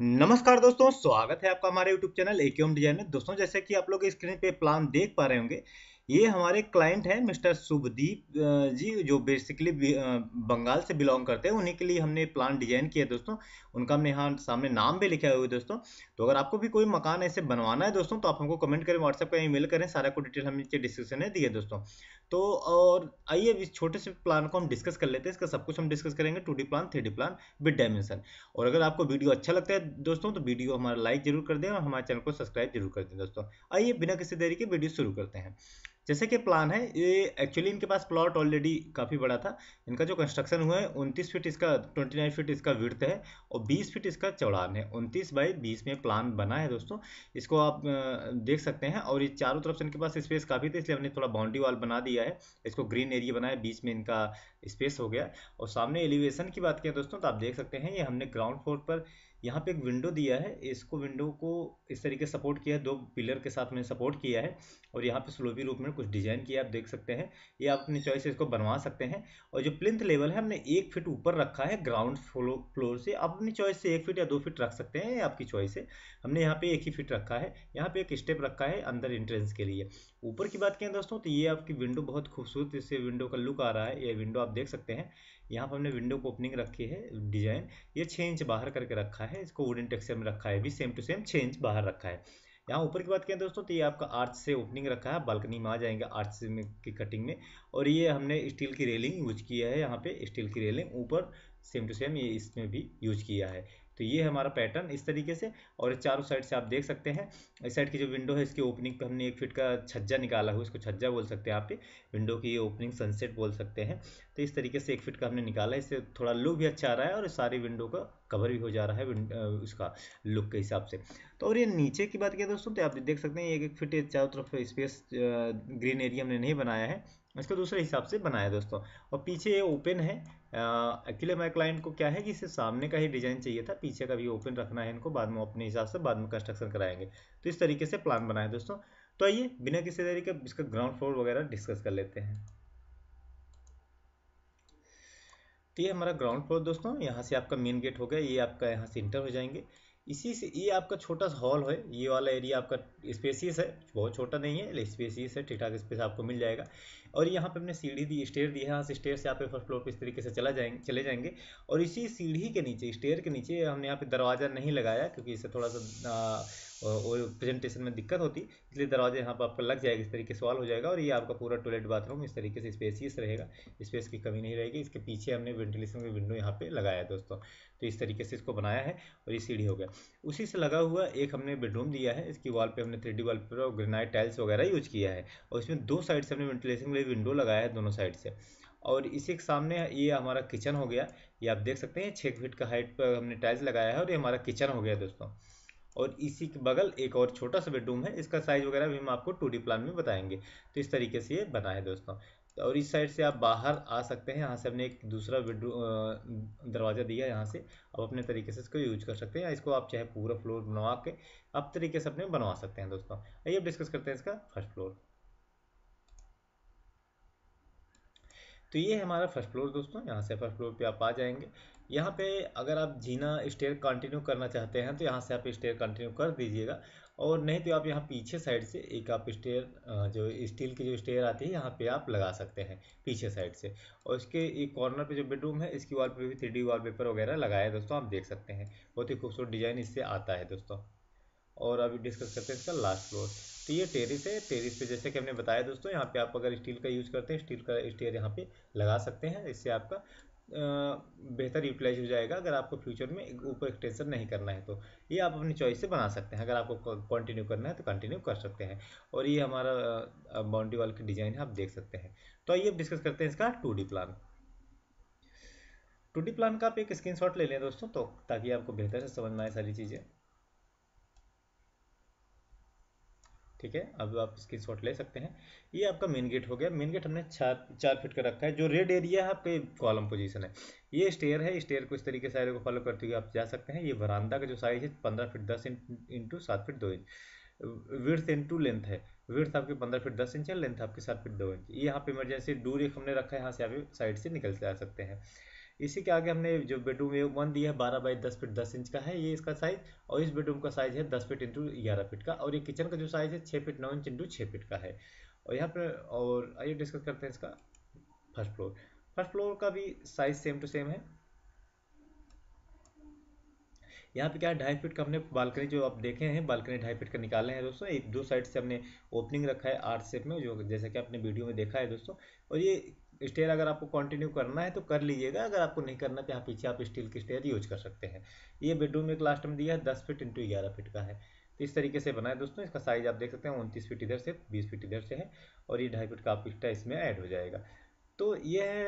नमस्कार दोस्तों स्वागत है आपका हमारे YouTube चैनल ओम डिजाइन में दोस्तों जैसे कि आप लोग स्क्रीन पे प्लान देख पा रहे होंगे ये हमारे क्लाइंट हैं मिस्टर शुभदीप जी जो बेसिकली बंगाल से बिलोंग करते हैं उन्हीं के लिए हमने प्लान डिजाइन किया है दोस्तों उनका हमने यहाँ सामने नाम भी लिखा हुआ है दोस्तों तो अगर आपको भी कोई मकान ऐसे बनवाना है दोस्तों तो आप हमको कमेंट करें व्हाट्सएप करें ईमेल करें सारा को डिटेल हमने नीचे डिस्क्रिप्शन में दिए दोस्तों तो और आइए इस छोटे से प्लान को हम डिस्कस कर लेते हैं इसका सब कुछ हम डिस्कस करेंगे two plan three plan with dimension और अगर आपको वीडियो अच्छा लगता है दोस्तों तो वीडियो हमारा लाइक जरूर कर दें और हमारे चैनल को सब्सक्राइब जरूर कर दें दोस्तों आइए बिना किसी देरी के वीडियो शुरू करते हैं जैसे कि प्लान है ये एक्चुअली इनके पास प्लॉट ऑलरेडी काफ़ी बड़ा था इनका जो कंस्ट्रक्शन हुआ है उनतीस फीट इसका ट्वेंटी नाइन फीट इसका विर्थ है और बीस फीट इसका चौड़ान है उनतीस बाई बीस में प्लान बना है दोस्तों इसको आप देख सकते हैं और ये चारों तरफ से इनके पास स्पेस काफ़ी थी इसलिए हमने थोड़ा बाउंड्री वॉल बना दिया है इसको ग्रीन एरिया बनाया बीच में इनका स्पेस हो गया और सामने एलिवेशन की बात करें दोस्तों तो आप देख सकते हैं ये हमने ग्राउंड फ्लोर पर यहाँ पे एक विंडो दिया है इसको विंडो को इस तरीके से सपोर्ट किया है दो पिलर के साथ मैंने सपोर्ट किया है और यहाँ पे स्लोपी रूप में कुछ डिजाइन किया आप देख सकते हैं ये आप अपनी चॉइस से इसको बनवा सकते हैं और जो प्लिंथ लेवल है हमने एक फिट ऊपर रखा है ग्राउंड फ्लोर से आप अपनी चॉइस से एक फिट या दो फिट रख सकते हैं आपकी चॉइस है हमने यहाँ पे एक ही फिट रखा है यहाँ पे एक स्टेप रखा है अंदर एंट्रेंस के लिए ऊपर की बात करें दोस्तों तो ये आपकी विंडो बहुत खूबसूरत इससे विंडो का लुक आ रहा है ये विंडो आप देख सकते हैं यहाँ पर हमने विंडो को ओपनिंग रखी है डिजाइन ये छः इंच बाहर करके रखा है इसको वुडन टेक्सचर में रखा है भी सेम टू सेम छः इंच बाहर रखा है यहाँ ऊपर की बात करें दोस्तों तो ये आपका आर्च से ओपनिंग रखा है बालकनी में आ जाएंगे आर्च से में की कटिंग में और ये हमने स्टील की रेलिंग यूज किया है यहाँ पे स्टील की रेलिंग ऊपर सेम टू सेम ये इसमें भी यूज किया है तो ये हमारा पैटर्न इस तरीके से और चारों साइड से आप देख सकते हैं इस साइड की जो विंडो है इसकी ओपनिंग पे हमने एक फिट का छज्जा निकाला हुआ इसको छज्जा बोल सकते हैं आप विंडो की ये ओपनिंग सनसेट बोल सकते हैं तो इस तरीके से एक फिट का हमने निकाला इससे थोड़ा लुक भी अच्छा आ रहा है और सारी विंडो का कवर भी हो जा रहा है उसका लुक के हिसाब से तो और ये नीचे की बात किया दोस्तों तो आप देख सकते हैं एक एक फिट चारों तरफ स्पेस ग्रीन एरिया हमने नहीं बनाया है इसको दूसरे हिसाब से बनाया दोस्तों और पीछे ये ओपन है एक्चुअली हमारे क्लाइंट को क्या है कि सिर्फ सामने का ही डिजाइन चाहिए था पीछे का भी ओपन रखना है इनको बाद में अपने हिसाब से बाद में कंस्ट्रक्शन कराएंगे तो इस तरीके से प्लान बनाए दोस्तों तो आइए बिना किसी तरीके इसका ग्राउंड फ्लोर वगैरह डिस्कस कर लेते हैं तो ये हमारा ग्राउंड फ्लोर दोस्तों यहाँ से आपका मेन गेट हो गया ये आपका यहाँ से इंटर हो जाएंगे इसी से ये आपका छोटा सा हॉल है ये वाला एरिया आपका स्पेसिस है बहुत छोटा नहीं है स्पेसिस है ठीक ठाक स्पेस आपको मिल जाएगा और यहाँ पे हमने सीढ़ी दी स्टेयर दी है यहाँ से स्टेयर से आप फर्स्ट फ्लोर पर इस तरीके से चला जाएंगे चले जाएंगे और इसी सीढ़ी के नीचे स्टेयर के नीचे हमने यहाँ पे दरवाज़ा नहीं लगाया क्योंकि इससे थोड़ा सा प्रेजेंटेशन में दिक्कत होती इसलिए दरवाजे यहाँ पर आपका लग जाएगा इस तरीके से सॉल्व हो जाएगा और ये आपका पूरा टॉयलेट बाथरूम इस तरीके से स्पेसियस रहेगा स्पेस की कमी नहीं रहेगी इसके पीछे हमने वेंटिलेशन का विंडो यहाँ पर लगाया है दोस्तों तो इस तरीके से इसको बनाया है और ये सीढ़ी हो गया उसी से लगा हुआ एक हमने बेडरूम दिया है इसकी वॉल पर हमने थ्री डी वॉल पर और ग्रेनाइट टाइल्स वगैरह यूज किया है और इसमें दो साइड से हमने वेंटिलेशन के लिए विंडो लगाया है दोनों साइड से और इसी के सामने ये हमारा किचन हो गया ये आप देख सकते हैं छः फीट का हाइट पर हमने टाइल्स लगाया है और ये हमारा किचन हो गया दोस्तों और इसी के बगल एक और छोटा सा बेडरूम है इसका साइज वगैरह भी हम आपको टू प्लान में बताएंगे तो इस तरीके से ये बना है दोस्तों तो और इस साइड से आप बाहर आ सकते हैं यहाँ से हमने एक दूसरा बेडरूम दरवाज़ा दिया यहाँ से आप अपने तरीके से इसको यूज कर सकते हैं या इसको आप चाहे पूरा फ्लोर बनवा के आप तरीके से अपने बनवा सकते हैं दोस्तों आइए अब डिस्कस करते हैं इसका फर्स्ट फ्लोर तो ये हमारा फर्स्ट फ्लोर दोस्तों यहाँ से फर्स्ट फ्लोर पे आप आ जाएंगे यहाँ पे अगर आप जीना स्टेयर कंटिन्यू करना चाहते हैं तो यहाँ से आप स्टेयर कंटिन्यू कर दीजिएगा और नहीं तो आप यहाँ पीछे साइड से एक आप स्टेयर जो स्टील की जो स्टेयर आती है यहाँ पे आप लगा सकते हैं पीछे साइड से और इसके एक कॉर्नर पे जो बेडरूम है इसकी वॉल पे भी थ्री वॉलपेपर वगैरह लगाया है दोस्तों आप देख सकते हैं बहुत ही खूबसूरत डिजाइन इससे आता है दोस्तों और अभी डिस्कस करते हैं इसका लास्ट फ्लोर तो ये टेरिस है टेरिस पे जैसे कि हमने बताया दोस्तों यहाँ पे आप अगर स्टील का यूज़ करते हैं स्टील का स्टेयर यहाँ पे लगा सकते हैं इससे आपका बेहतर यूटिलाइज हो जाएगा अगर आपको फ्यूचर में ऊपर एक्सटेंशन नहीं करना है तो ये आप अपनी चॉइस से बना सकते हैं अगर आपको कंटिन्यू करना है तो कंटिन्यू कर सकते हैं और ये हमारा बाउंड्री वाल की डिज़ाइन है आप देख सकते हैं तो आइए डिस्कस करते हैं इसका टू प्लान टू प्लान का आप एक स्क्रीन ले लें दोस्तों तो ताकि आपको बेहतर से समझ में आए सारी चीज़ें ठीक है अब आप इसकी शॉट ले सकते हैं ये आपका मेन गेट हो गया मेन गेट हमने चार चार फिट का रखा है जो रेड एरिया है आपके कॉलम पोजीशन है ये स्टेयर है स्टेयर को इस तरीके से को फॉलो करते हुए आप जा सकते हैं ये वरानदा का जो साइज है पंद्रह फिट दस इंटू सात फिट दो इंच विर्थ इंटू लेंथ है विर्थ आपके पंद्रह फिट दस इंच है लेंथ आपके सात फिट दो इंच यहाँ पे इमरजेंसी डूर एक हमने रखा है यहाँ से आप साइड से निकल जा सकते हैं इसी के आगे हमने जो बेडरूम वन दिया है बारह बाई दस फीट दस इंच का है ये इसका साइज और इस बेडरूम का साइज है दस फीट इंटू ग्यारह फीट का और ये किचन का जो साइज है छः फीट नौ इंच इंटू छः फीट का है और यहाँ पर और आइए डिस्कस करते हैं इसका फर्स्ट फ्लोर फर्स्ट फ्लोर का भी साइज सेम टू सेम है यहाँ पे क्या है ढाई फीट का हमने बालकनी जो आप देखे हैं बालकनी ढाई फीट का निकाले हैं दोस्तों एक दो साइड से हमने ओपनिंग रखा है आर्ट शेप में जो जैसा कि आपने वीडियो में देखा है दोस्तों और ये स्टेयर अगर आपको कंटिन्यू करना है तो कर लीजिएगा अगर आपको नहीं करना तो यहाँ पीछे आप स्टील की स्टेयर यूज कर सकते हैं ये बेडरूम एक लास्ट में दिया है दस फीट इंटू ग्यारह फीट का है तो इस तरीके से बनाए दोस्तों इसका साइज आप देख सकते हैं उनतीस फीट इधर से बीस फीट इधर से है और ये ढाई फीट का आप एक्स्ट्रा इसमें ऐड हो जाएगा तो ये है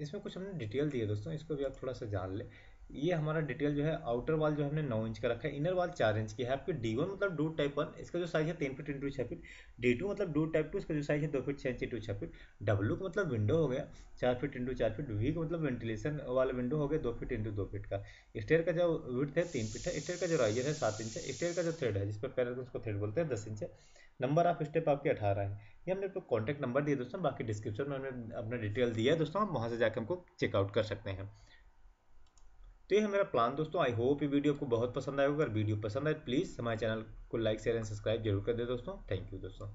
इसमें कुछ हमने डिटेल दी है दोस्तों इसको भी आप थोड़ा सा जान लें ये हमारा डिटेल जो है आउटर वाल जो हमने नौ इंच का रखा है इनर वाल चार इंच की है आपके डी वन मतलब डू टाइप वन इसका जो साइज है तीन फीट इंटू छः फीट डी टू मतलब डू टाइप टू इसका जो साइज है दो फीट छः इंच इंटू छः फीट डब्लू का मतलब विंडो हो गया चार फीट इंटू चार फीट वी का मतलब वेंटिलेशन वाला विंडो हो गया दो फीट इंटू दो फीट का स्टेयर का जो विथ है तीन फीट है स्टेयर का जो राइजर है सात इंच है स्टेयर का जो थ्रेड है जिस पर पैर उसको थ्रेड बोलते हैं दस इंच है नंबर ऑफ स्टेप आपके अठारह है ये हमने आपको कॉन्टैक्ट नंबर दिया दोस्तों बाकी डिस्क्रिप्शन में हमने अपना डिटेल दिया है दोस्तों आप वहाँ से जाकर हमको चेकआउट कर सकते हैं तो ये है मेरा प्लान दोस्तों आई होप ये वीडियो आपको बहुत पसंद आएगा अगर वीडियो पसंद आए प्लीज़ तो हमारे चैनल को लाइक शेयर एंड सब्सक्राइब जरूर कर दे दोस्तों थैंक यू दोस्तों